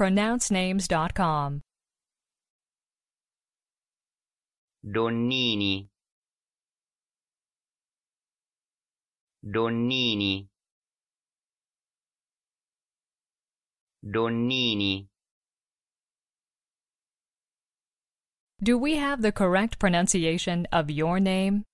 pronouncenames.com. Donnini Donnini Donnini Do we have the correct pronunciation of your name?